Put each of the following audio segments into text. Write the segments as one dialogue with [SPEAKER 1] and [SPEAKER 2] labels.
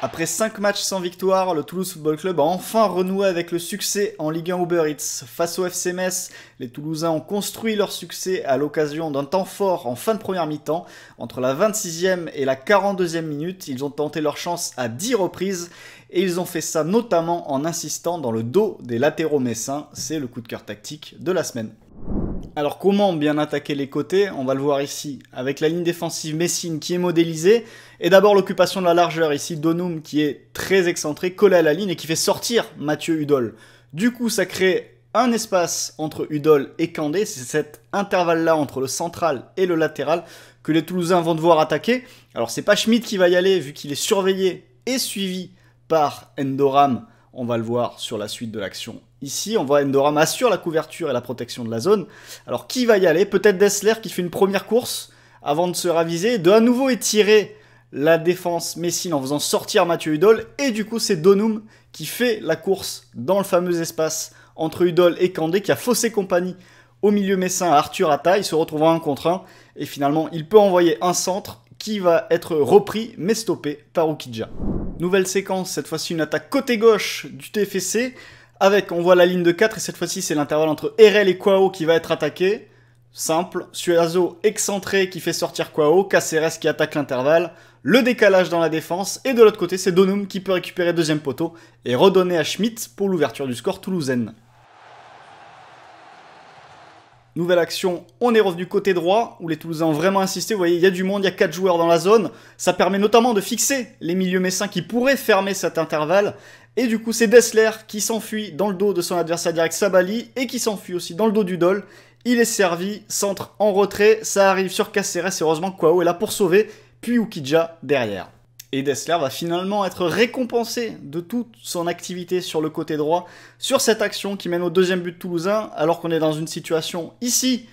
[SPEAKER 1] Après 5 matchs sans victoire, le Toulouse Football Club a enfin renoué avec le succès en Ligue 1 Uber Eats. Face au FC Metz, les Toulousains ont construit leur succès à l'occasion d'un temps fort en fin de première mi-temps. Entre la 26e et la 42e minute, ils ont tenté leur chance à 10 reprises et ils ont fait ça notamment en insistant dans le dos des latéraux messins. C'est le coup de cœur tactique de la semaine. Alors comment bien attaquer les côtés On va le voir ici, avec la ligne défensive Messine qui est modélisée, et d'abord l'occupation de la largeur, ici Donum qui est très excentré, collé à la ligne et qui fait sortir Mathieu Udol. Du coup ça crée un espace entre Udol et Candé, c'est cet intervalle-là entre le central et le latéral que les Toulousains vont devoir attaquer. Alors c'est pas Schmidt qui va y aller, vu qu'il est surveillé et suivi par Endoram, on va le voir sur la suite de l'action Ici, on voit Endoram assure la couverture et la protection de la zone. Alors, qui va y aller Peut-être Dessler qui fait une première course avant de se raviser, de à nouveau étirer la défense Messine en faisant sortir Mathieu Hudol. Et du coup, c'est Donum qui fait la course dans le fameux espace entre Udol et Candé qui a faussé compagnie au milieu messin à Arthur Atta. Il se retrouve en contre un. et finalement, il peut envoyer un centre qui va être repris mais stoppé par Ukidja. Nouvelle séquence, cette fois-ci une attaque côté gauche du TFC avec, on voit la ligne de 4 et cette fois-ci c'est l'intervalle entre RL et Quao qui va être attaqué. Simple, Suazo excentré qui fait sortir Quao, Caceres qui attaque l'intervalle, le décalage dans la défense et de l'autre côté c'est Donum qui peut récupérer deuxième poteau et redonner à Schmitt pour l'ouverture du score toulousaine. Nouvelle action, on est revenu côté droit, où les Toulousains ont vraiment insisté. Vous voyez, il y a du monde, il y a 4 joueurs dans la zone. Ça permet notamment de fixer les milieux messins qui pourraient fermer cet intervalle. Et du coup, c'est Dessler qui s'enfuit dans le dos de son adversaire direct Sabali et qui s'enfuit aussi dans le dos du Dol. Il est servi, centre en retrait, ça arrive sur Caceres, heureusement que Kwao est là pour sauver, puis Ukidja derrière. Et Dessler va finalement être récompensé de toute son activité sur le côté droit, sur cette action qui mène au deuxième but toulousain, alors qu'on est dans une situation ici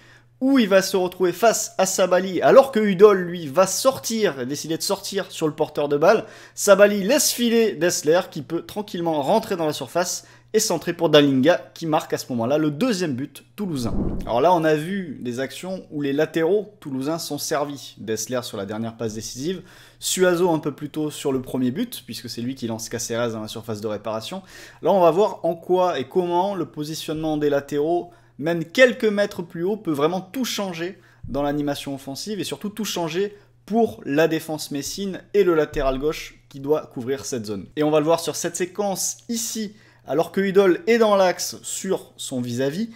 [SPEAKER 1] où il va se retrouver face à Sabali alors que Udol lui va sortir, décider de sortir sur le porteur de balle. Sabali laisse filer Dessler qui peut tranquillement rentrer dans la surface et centrer pour Dalinga qui marque à ce moment-là le deuxième but toulousain. Alors là, on a vu des actions où les latéraux toulousains sont servis. Dessler sur la dernière passe décisive, Suazo un peu plus tôt sur le premier but, puisque c'est lui qui lance Caceres dans la surface de réparation. Là, on va voir en quoi et comment le positionnement des latéraux même quelques mètres plus haut, peut vraiment tout changer dans l'animation offensive et surtout tout changer pour la défense messine et le latéral gauche qui doit couvrir cette zone. Et on va le voir sur cette séquence ici, alors que Udol est dans l'axe sur son vis-à-vis,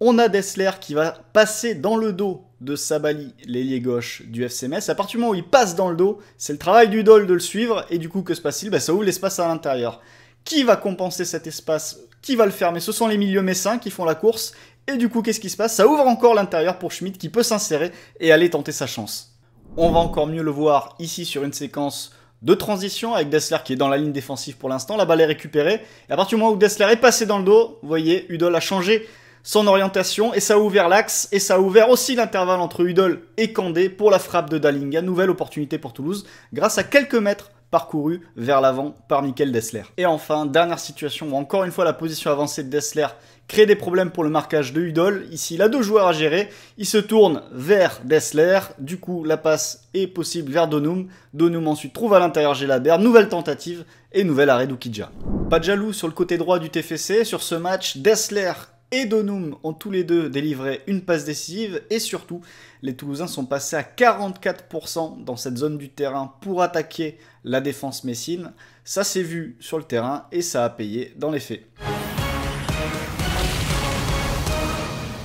[SPEAKER 1] on a Dessler qui va passer dans le dos de Sabali, l'ailier gauche du FC À partir du moment où il passe dans le dos, c'est le travail d'Udol de le suivre, et du coup, que se passe-t-il Ben Ça ouvre l'espace à l'intérieur. Qui va compenser cet espace Qui va le fermer Ce sont les milieux messins qui font la course, et du coup, qu'est-ce qui se passe Ça ouvre encore l'intérieur pour Schmidt qui peut s'insérer et aller tenter sa chance. On va encore mieux le voir ici sur une séquence de transition avec Dessler qui est dans la ligne défensive pour l'instant. La balle est récupérée. Et à partir du moment où Dessler est passé dans le dos, vous voyez, Udol a changé son orientation et ça a ouvert l'axe et ça a ouvert aussi l'intervalle entre Udol et Candé pour la frappe de Dalinga. Nouvelle opportunité pour Toulouse grâce à quelques mètres parcourus vers l'avant par Michael Dessler. Et enfin, dernière situation où encore une fois la position avancée de Dessler crée des problèmes pour le marquage de Hudol. Ici, il a deux joueurs à gérer. Il se tourne vers Dessler. Du coup, la passe est possible vers Donum. Donum ensuite trouve à l'intérieur Gélabert. Nouvelle tentative et nouvel arrêt d'Ukidja. Pas de jaloux sur le côté droit du TFC. Sur ce match, Dessler et Donum ont tous les deux délivré une passe décisive et surtout les Toulousains sont passés à 44% dans cette zone du terrain pour attaquer la défense messine. Ça s'est vu sur le terrain et ça a payé dans les faits.